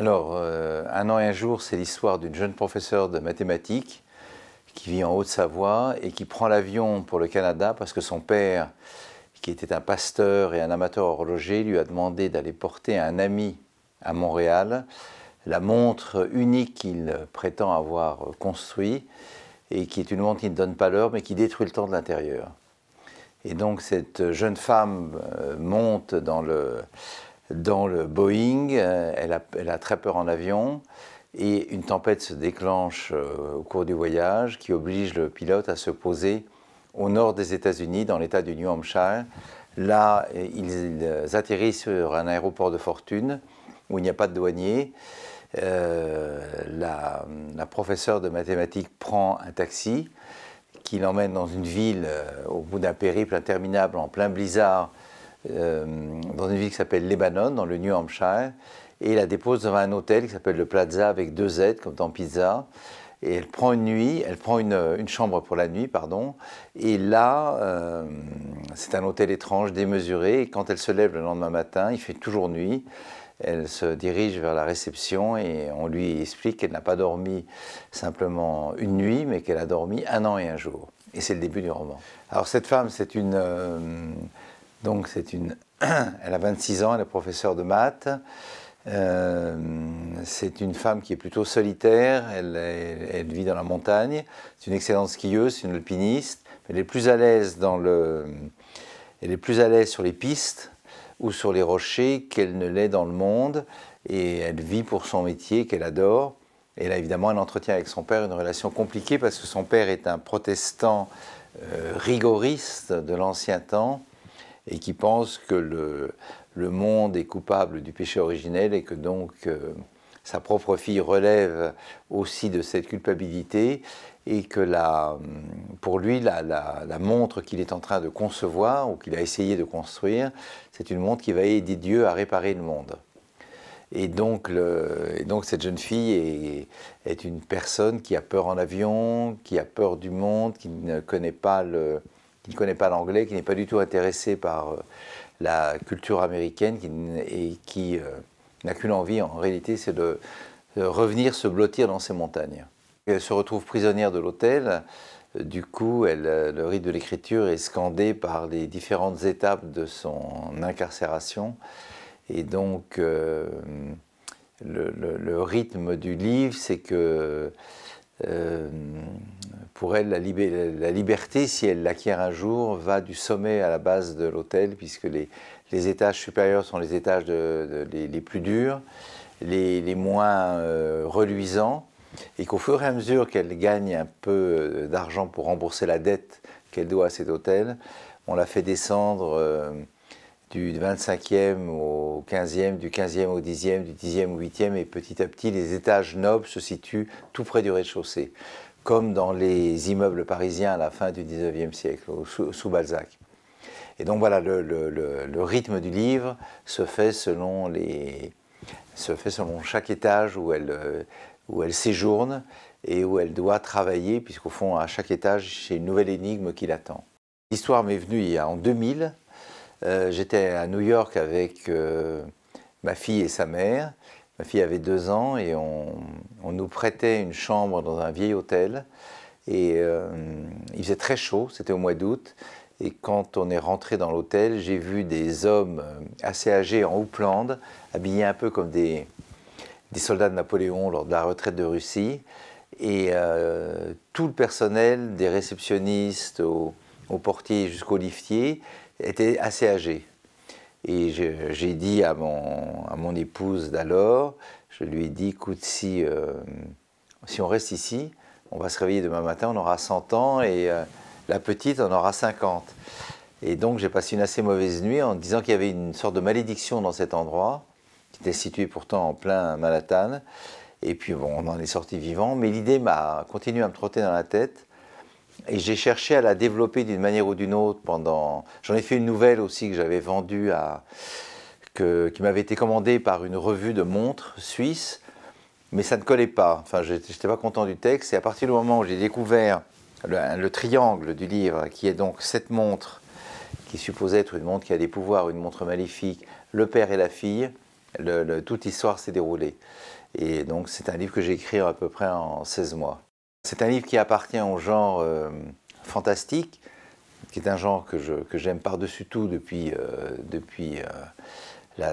Alors, euh, un an et un jour, c'est l'histoire d'une jeune professeure de mathématiques qui vit en Haute-Savoie et qui prend l'avion pour le Canada parce que son père, qui était un pasteur et un amateur horloger, lui a demandé d'aller porter à un ami à Montréal la montre unique qu'il prétend avoir construite et qui est une montre qui ne donne pas l'heure mais qui détruit le temps de l'intérieur. Et donc cette jeune femme euh, monte dans le, dans le Boeing, euh, elle a, très peur en avion, et une tempête se déclenche euh, au cours du voyage qui oblige le pilote à se poser au nord des États-Unis, dans l'État du New Hampshire. Là, euh, ils, atterrissent sur un aéroport de fortune où il n'y a pas de douanier. la, professeure de mathématiques prend un taxi qui l'emmène dans une ville au bout d'un périple interminable en plein blizzard euh, dans une ville qui s'appelle Lebanon, dans le New Hampshire, et la dépose devant un hôtel qui s'appelle le Plaza avec deux Z, comme dans Pizza. Et elle prend une nuit, elle prend une, chambre pour la nuit, pardon. Et là, euh, c'est un hôtel étrange, démesuré. Et quand elle se lève le lendemain matin, il fait toujours nuit. Elle se dirige vers la réception et on lui explique qu'elle n'a pas dormi simplement une nuit, mais qu'elle a dormi un an et un jour. Et c'est le début du roman. Alors cette femme, c'est une... Euh, donc elle a 26 ans, elle est professeure de maths. Euh, c'est une femme qui est plutôt solitaire, elle, vit dans la montagne, c'est une excellente skieuse, c'est une alpiniste, elle est plus à l'aise le, elle est plus à l'aise sur les pistes ou sur les rochers qu'elle ne l'est dans le monde, et elle vit pour son métier qu'elle adore. Elle a évidemment un entretien avec son père, une relation compliquée parce que son père est un protestant euh, rigoriste de l'ancien temps, et qui pense que le, monde est coupable du péché originel et que donc euh, sa propre fille relève aussi de cette culpabilité et que la, pour lui, la, montre qu'il est en train de concevoir ou qu'il a essayé de construire, c'est une montre qui va aider Dieu à réparer le monde. Et donc, donc cette jeune fille est, une personne qui a peur en avion, qui a peur du monde, qui ne connaît pas le, qui ne connaît pas l'anglais, qui n'est pas du tout intéressé par euh, la culture américaine qui, et qui euh, n'a qu'une envie en réalité, c'est de, revenir se blottir dans ces montagnes. Elle se retrouve prisonnière de l'hôtel. Du coup, elle, euh, le rythme de l'écriture est scandé par les différentes étapes de son incarcération. Et donc, le, rythme du livre, c'est que euh, pour elle, la, liberté, si elle l'acquiert un jour, va du sommet à la base de l'hôtel, puisque les, étages supérieurs sont les étages de, les, plus durs, les, moins euh, reluisants, et qu'au fur et à mesure qu'elle gagne un peu euh, d'argent pour rembourser la dette qu'elle doit à cet hôtel, on la fait descendre du 25e au 15e, du 15e au 10e, du 10e au 8e, et petit à petit, les étages nobles se situent tout près du rez-de-chaussée, comme dans les immeubles parisiens à la fin du 19e siècle, sous, Balzac. Et donc voilà, le, rythme du livre se fait selon, fait selon chaque étage où elle, euh, où elle séjourne et où elle doit travailler, puisqu'au fond, à chaque étage, c'est une nouvelle énigme qui l'attend. L'histoire m'est venue il y a en 2000, euh, j'étais à New York avec euh, ma fille et sa mère. Ma fille avait deux ans et on, nous prêtait une chambre dans un vieil hôtel. Et euh, il faisait très chaud, c'était au mois d'août. Et quand on est rentré dans l'hôtel, j'ai vu des hommes assez âgés en houppelande, habillés un peu comme des, soldats de Napoléon lors de la retraite de Russie. Et tout le personnel, des réceptionnistes au aux portiers jusqu'aux liftiers, était assez âgé. Et j'ai dit à mon, épouse d'alors, je lui ai dit, écoute, si, euh, si on reste ici, on va se réveiller demain matin, on aura 100 ans et euh, la petite en aura 50. Et donc j'ai passé une assez mauvaise nuit en disant qu'il y avait une sorte de malédiction dans cet endroit, qui était situé pourtant en plein Manhattan. Et puis on en est sorti vivant, mais l'idée m'a continué à me trotter dans la tête et j'ai cherché à la développer d'une manière ou d'une autre pendant. J'en ai fait une nouvelle aussi que j'avais vendue à. Que... qui m'avait été commandée par une revue de montres suisse, mais ça ne collait pas. Enfin, je n'étais pas content du texte. Et à partir du moment où j'ai découvert le, triangle du livre, qui est donc cette montre, qui supposait être une montre qui a des pouvoirs, une montre maléfique, le père et la fille, toute histoire s'est déroulée. Et donc, c'est un livre que j'ai écrit à peu près en 16 mois. C'est un livre qui appartient au genre euh, fantastique, qui est un genre que, je, que j'aime par-dessus tout depuis, euh, depuis euh,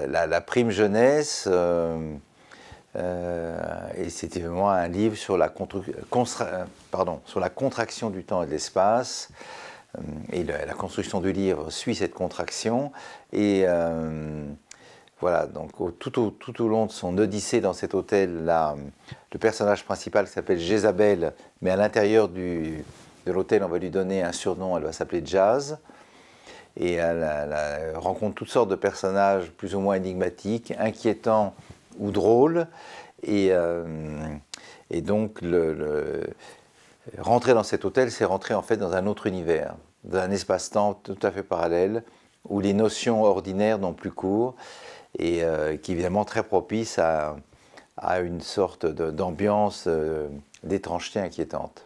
la, prime jeunesse. et c'était vraiment un livre sur la, pardon, sur la contraction du temps et de l'espace. Et la construction du livre suit cette contraction. Et voilà, donc tout, au, long de son odyssée dans cet hôtel, là, le personnage principal s'appelle Jézabel, mais à l'intérieur de l'hôtel, on va lui donner un surnom, elle va s'appeler Jazz. Et elle, rencontre toutes sortes de personnages plus ou moins énigmatiques, inquiétants ou drôles. Et, euh, donc, le, rentrer dans cet hôtel, c'est rentrer en fait dans un autre univers, dans un espace-temps tout à fait parallèle, où les notions ordinaires n'ont plus cours et euh, qui est évidemment très propice à, une sorte d'ambiance euh, d'étrangeté inquiétante.